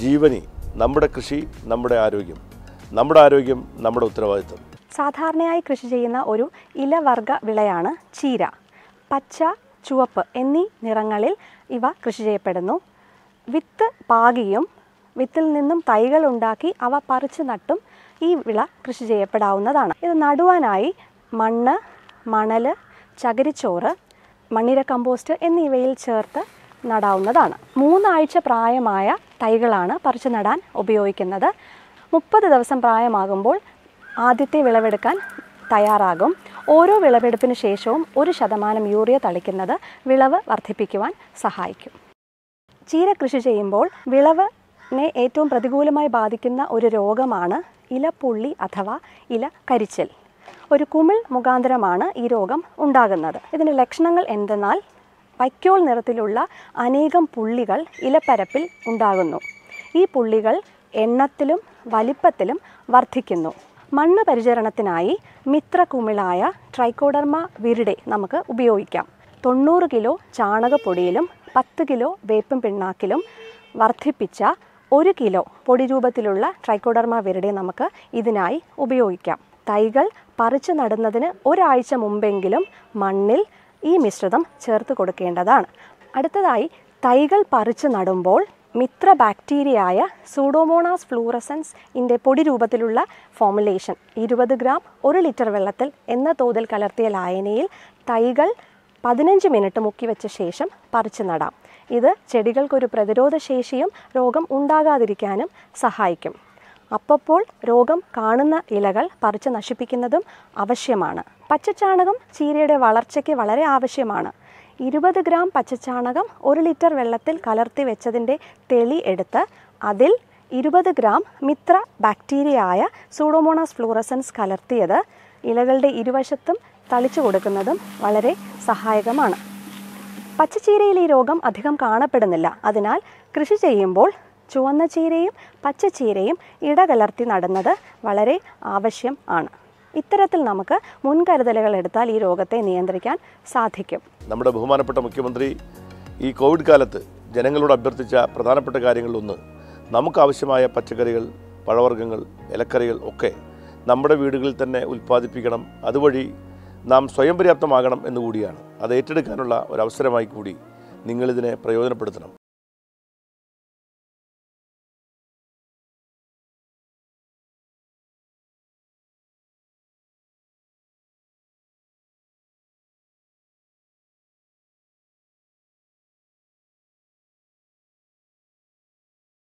ജീവനി നമ്മുടെ കൃഷി നമ്മുടെ ആരോഗ്യം നമ്മുടെ ആരോഗ്യം നമ്മുടെ ഉത്തരവാദിത്വം സാധാരണയായി കൃഷി ചെയ്യുന്ന ഒരു ഇലവർഗ വിളയാണ് ചീര പച്ച ചുവപ്പ് എന്നീ നിറങ്ങളിൽ ഇവ കൃഷി ചെയ്യപ്പെടുന്നു വിത്ത് പാകിയും വിത്തിൽ നിന്നും തൈകൾ ഉണ്ടാക്കി അവ പറിച്ചു നട്ടും ഈ വിള കൃഷി ചെയ്യപ്പെടാവുന്നതാണ് ഇത് നടുവാനായി മണ്ണ് മണൽ ചകിരിച്ചോറ് മണ്ണിര കമ്പോസ്റ്റ് എന്നിവയിൽ ചേർത്ത് നടാവുന്നതാണ് മൂന്നാഴ്ച പ്രായമായ തൈകളാണ് പറിച്ചു നടാൻ ഉപയോഗിക്കുന്നത് മുപ്പത് ദിവസം പ്രായമാകുമ്പോൾ ആദ്യത്തെ വിളവെടുക്കാൻ തയ്യാറാകും ഓരോ വിളവെടുപ്പിന് ശേഷവും ഒരു ശതമാനം യൂറിയ തളിക്കുന്നത് വിളവ് വർദ്ധിപ്പിക്കുവാൻ സഹായിക്കും ചീര കൃഷി ചെയ്യുമ്പോൾ വിളവിനെ ഏറ്റവും പ്രതികൂലമായി ബാധിക്കുന്ന ഒരു രോഗമാണ് ഇലപ്പുള്ളി അഥവാ ഇല കരിച്ചിൽ ഒരു കുമിൾ മുഖാന്തരമാണ് ഈ രോഗം ഉണ്ടാകുന്നത് ഇതിൻ്റെ ലക്ഷണങ്ങൾ എന്തെന്നാൽ പൈക്കോൾ നിറത്തിലുള്ള അനേകം പുള്ളികൾ ഇലപ്പരപ്പിൽ ഉണ്ടാകുന്നു ഈ പുള്ളികൾ എണ്ണത്തിലും വലിപ്പത്തിലും വർദ്ധിക്കുന്നു മണ്ണ് പരിചരണത്തിനായി കുമിളായ ട്രൈക്കോഡർമ വിരുടെ നമുക്ക് ഉപയോഗിക്കാം തൊണ്ണൂറ് കിലോ ചാണകപ്പൊടിയിലും പത്ത് കിലോ വേപ്പും പിണ്ണാക്കിലും വർദ്ധിപ്പിച്ച ഒരു കിലോ പൊടി രൂപത്തിലുള്ള ട്രൈക്കോഡർമ വിരുടെ നമുക്ക് ഇതിനായി ഉപയോഗിക്കാം തൈകൾ പറിച്ചു നടുന്നതിന് ഒരാഴ്ച മുമ്പെങ്കിലും മണ്ണിൽ ഈ മിശ്രിതം ചേർത്ത് കൊടുക്കേണ്ടതാണ് അടുത്തതായി തൈകൾ പറിച്ച് നടുമ്പോൾ മിത്ര ബാക്ടീരിയയായ സൂഡോമോണാസ് ഫ്ലൂറസൻസ് ഇൻ്റെ പൊടി രൂപത്തിലുള്ള ഫോമുലേഷൻ ഇരുപത് ഗ്രാം ഒരു ലിറ്റർ വെള്ളത്തിൽ എന്ന തോതിൽ കലർത്തിയ ലായനിയിൽ തൈകൾ പതിനഞ്ച് മിനിറ്റ് മുക്കി വെച്ച ശേഷം പറിച്ചു നടാം ഇത് ചെടികൾക്കൊരു പ്രതിരോധശേഷിയും രോഗം ഉണ്ടാകാതിരിക്കാനും സഹായിക്കും അപ്പപ്പോൾ രോഗം കാണുന്ന ഇലകൾ പറിച്ച് നശിപ്പിക്കുന്നതും ആവശ്യമാണ് പച്ചച്ചാണകം ചീരയുടെ വളർച്ചയ്ക്ക് വളരെ ആവശ്യമാണ് ഇരുപത് ഗ്രാം പച്ചച്ചാണകം ഒരു ലിറ്റർ വെള്ളത്തിൽ കലർത്തി വെച്ചതിൻ്റെ തെളി എടുത്ത് അതിൽ ഇരുപത് ഗ്രാം മിത്ര ബാക്ടീരിയയായ സൂഡോമോണാസ് ഫ്ലൂറസൻസ് കലർത്തിയത് ഇലകളുടെ ഇരുവശത്തും തളിച്ചു കൊടുക്കുന്നതും വളരെ സഹായകമാണ് പച്ചച്ചീരയിൽ ഈ രോഗം അധികം കാണപ്പെടുന്നില്ല അതിനാൽ കൃഷി ചെയ്യുമ്പോൾ ചുവന്ന ചീരയും പച്ച ചീരയും ഇടകലർത്തി നടുന്നത് വളരെ ആവശ്യം ആണ് ഇത്തരത്തിൽ നമുക്ക് മുൻകരുതലുകൾ എടുത്താൽ ഈ രോഗത്തെ നിയന്ത്രിക്കാൻ സാധിക്കും നമ്മുടെ ബഹുമാനപ്പെട്ട മുഖ്യമന്ത്രി ഈ കോവിഡ് കാലത്ത് ജനങ്ങളോട് അഭ്യർത്ഥിച്ച പ്രധാനപ്പെട്ട കാര്യങ്ങളിലൊന്ന് നമുക്കാവശ്യമായ പച്ചക്കറികൾ പഴവർഗ്ഗങ്ങൾ ഇലക്കറികൾ ഒക്കെ നമ്മുടെ വീടുകളിൽ തന്നെ ഉൽപ്പാദിപ്പിക്കണം അതുവഴി നാം സ്വയം പര്യാപ്തമാകണം എന്നുകൂടിയാണ് അത് ഏറ്റെടുക്കാനുള്ള ഒരവസരമായി കൂടി നിങ്ങളിതിനെ പ്രയോജനപ്പെടുത്തണം